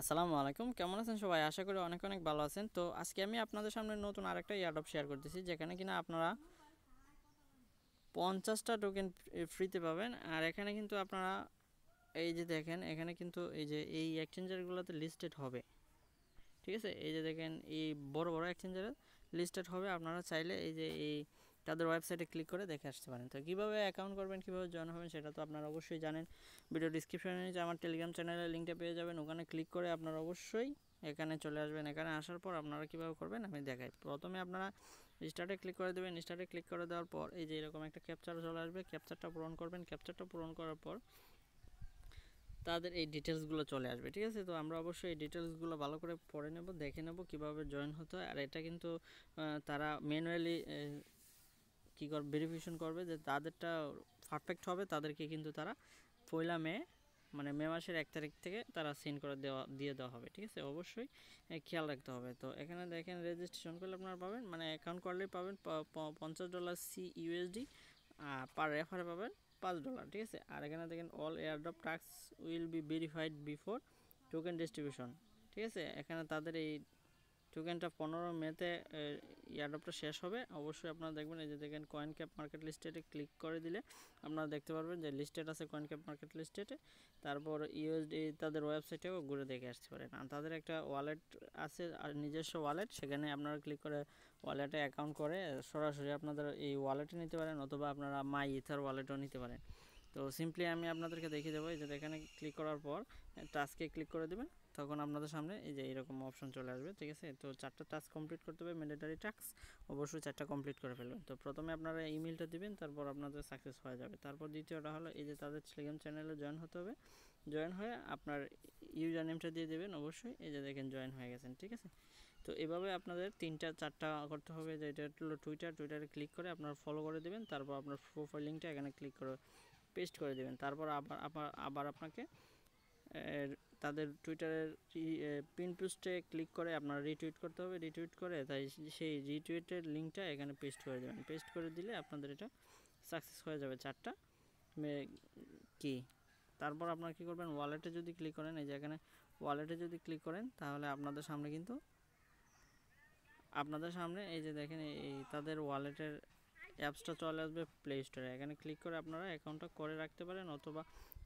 আসসালামু আলাইকুম কেমন আছেন সবাই আশা করি অনেক অনেক ভালো আছেন তো আজকে আমি আপনাদের সামনে নতুন আরেকটা ইয়ারডপ শেয়ার করতেছি যেখানে কিনা আপনারা পঞ্চাশটা টোকেন ফ্রিতে পাবেন আর এখানে কিন্তু আপনারা এই যে দেখেন এখানে কিন্তু এই যে এই এক্সচেঞ্জারগুলোতে লিস্টেড হবে ঠিক আছে এই যে দেখেন এই বড় বড় এক্সচেঞ্জারে লিস্টেড হবে আপনারা চাইলে এই যে এই তাদের ওয়েবসাইটে ক্লিক করে দেখে আসতে পারেন তো কীভাবে অ্যাকাউন্ট করবেন কীভাবে জয়েন হবেন সেটা তো আপনারা অবশ্যই জানেন ভিডিও ডিসক্রিপশনে নিচে আমার টেলিগ্রাম চ্যানেলের লিঙ্কটা পেয়ে যাবেন ওখানে ক্লিক করে আপনারা অবশ্যই এখানে চলে আসবেন এখানে আসার পর আপনারা কীভাবে করবেন আমি দেখাই প্রথমে আপনারা স্টার্টে ক্লিক করে দেবেন স্টার্টে ক্লিক করে দেওয়ার পর এই যে এরকম একটা ক্যাপচার চলে আসবে ক্যাপচারটা পূরণ করবেন ক্যাপচারটা পূরণ করার পর তাদের এই ডিটেলসগুলো চলে আসবে ঠিক আছে তো আমরা অবশ্যই এই ডিটেলসগুলো ভালো করে পড়ে নেব দেখে নেব কীভাবে জয়েন হতে হয় আর এটা কিন্তু তারা ম্যানুয়ালি কী করবে ভেরিফিকেশন করবে যে তাদেরটা পারফেক্ট হবে তাদেরকে কিন্তু তারা পয়লা মে মানে মে মাসের এক তারিখ থেকে তারা সিন করে দেওয়া দিয়ে দেওয়া হবে ঠিক আছে অবশ্যই খেয়াল রাখতে হবে তো এখানে দেখেন রেজিস্ট্রেশন করলে আপনারা পাবেন মানে অ্যাকাউন্ট করলেই পাবেন পঞ্চাশ ডলার সি ইউএসডি পার রেফারে পাবেন পাঁচ ডলার ঠিক আছে আর এখানে দেখেন all airdrop tasks will be verified before token distribution ঠিক আছে এখানে তাদের এই টোকেনটা পনেরো মেতে ইয়ারডপটা শেষ হবে অবশ্যই আপনারা দেখবেন এই যে দেখেন কয়েন ক্যাপ মার্কেট লিস্টেটে ক্লিক করে দিলে আপনারা দেখতে পারবেন যে লিস্টেড আছে কয়েন ক্যাপ মার্কেট লিস্টেটে তারপর ইউএসডি তাদের ওয়েবসাইটেও ঘুরে দেখে আসতে পারেন আর তাদের একটা ওয়ালেট আছে নিজস্ব ওয়ালেট সেখানে আপনারা ক্লিক করে ওয়ালেটে অ্যাকাউন্ট করে সরাসরি আপনাদের এই ওয়ালেটে নিতে পারেন অথবা আপনারা মাই ইথার ওয়ালেটও নিতে পারেন তো সিম্পলি আমি আপনাদেরকে দেখিয়ে দেবো এই যে এখানে ক্লিক করার পর টাস্কে ক্লিক করে দেবেন তখন আপনাদের সামনে এই যে এরকম অপশন চলে আসবে ঠিক আছে তো চারটা টাস্ক কমপ্লিট করতে হবে ম্যান্ডেটারি টাস্ক অবশ্যই চারটা কমপ্লিট করে ফেলবেন তো প্রথমে আপনারা ইমেলটা দিবেন তারপর আপনাদের সাকসেস হয়ে যাবে তারপর দ্বিতীয়টা হলো এই যে তাদের টেলিগ্রাম চ্যানেলে জয়েন হতে হবে জয়েন হয়ে আপনার ইউজার নেমটা দিয়ে দেবেন অবশ্যই এই যে দেখেন জয়েন হয়ে গেছেন ঠিক আছে তো এভাবে আপনাদের তিনটা চারটা করতে হবে যে এটা হলো টুইটার টুইটারে ক্লিক করে আপনার ফলো করে দেবেন তারপর আপনার প্রোফাইল লিঙ্কটা এখানে ক্লিক করে পেস্ট করে দেবেন তারপর আবার আবার আবার আপনাকে তাদের টুইটারের পিন পোস্টে ক্লিক করে আপনারা রিটুইট করতে হবে রিটুইট করে তাই সেই রিটুইটের লিঙ্কটা এখানে পেস্ট করে দেবেন পেস্ট করে দিলে আপনাদের এটা সাকসেস হয়ে যাবে চারটা কি তারপর আপনারা কী করবেন ওয়ালেটে যদি ক্লিক করেন এই যে এখানে ওয়ালেটে যদি ক্লিক করেন তাহলে আপনাদের সামনে কিন্তু আপনাদের সামনে এই যে দেখেন এই তাদের ওয়ালেটের অ্যাপসটা চলে আসবে প্লে স্টোরে এখানে ক্লিক করে আপনারা অ্যাকাউন্টটা করে রাখতে পারেন অথবা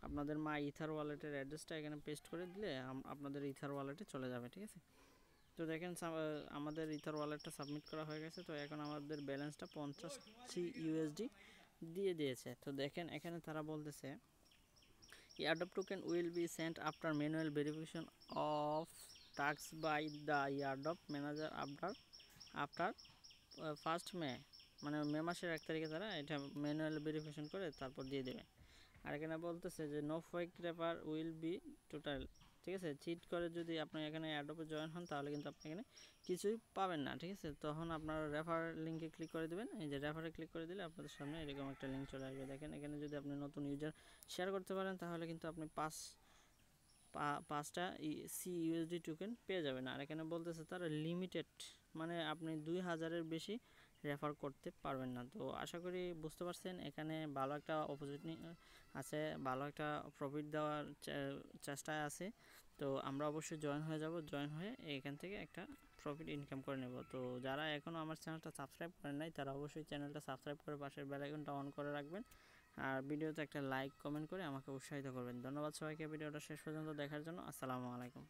আপনাদের মা ইথার ওয়ালেটের অ্যাড্রেসটা এখানে পেস্ট করে দিলে আপনাদের ইথার ওয়ালেটে চলে যাবে ঠিক আছে তো দেখেন আমাদের ইথার ওয়ালেটটা সাবমিট করা হয়ে গেছে তো এখন আমাদের ব্যালেন্সটা পঞ্চাশটি ইউএসডি দিয়ে দিয়েছে তো দেখেন এখানে তারা বলতেছে airdrop token will be sent after manual verification of task by the airdrop manager after after first May মানে মে মাসের এক তারিখে তারা এটা ম্যানুয়াল ভেরিফিকেশন করে তারপর দিয়ে দেবে আর এখানে বলতেছে যে no fake referrer will be total ঠিক আছে চিট করে যদি আপনি এখানে অ্যাডোপে জয়েন হন তাহলে কিন্তু আপনি এখানে কিছুই পাবেন না ঠিক আছে তখন আপনার রেফার লিঙ্কে ক্লিক করে দেবেন এই যে রেফারে ক্লিক করে দিলে আপনাদের সামনে এরকম একটা লিঙ্ক চলে আসবে দেখেন এখানে যদি আপনি নতুন ইউজার শেয়ার করতে পারেন তাহলে কিন্তু আপনি পাঁচ পাঁচটা সি ইউএসডি টুকেন পেয়ে যাবেন আর এখানে বলতেছে তারা লিমিটেড মানে আপনি দুই হাজারের বেশি রেফার করতে পারবেন না তো আশা করি বুঝতে পারছেন এখানে ভালো একটা অপরচুনিটি আছে ভালো একটা প্রফিট দেওয়ার চেষ্টায় আছে তো আমরা অবশ্যই জয়েন হয়ে যাব জয়েন হয়ে এখান থেকে একটা প্রফিট ইনকাম করে নেব তো যারা এখনও আমার চ্যানেলটা সাবস্ক্রাইব করেন নাই তারা অবশ্যই চ্যানেলটা সাবস্ক্রাইব করে পাশের বেলাইকনটা অন করে রাখবেন আর ভিডিওতে একটা লাইক কমেন্ট করে আমাকে উৎসাহিত করবেন ধন্যবাদ সবাইকে ভিডিওটা শেষ পর্যন্ত দেখার জন্য আসসালামু আলাইকুম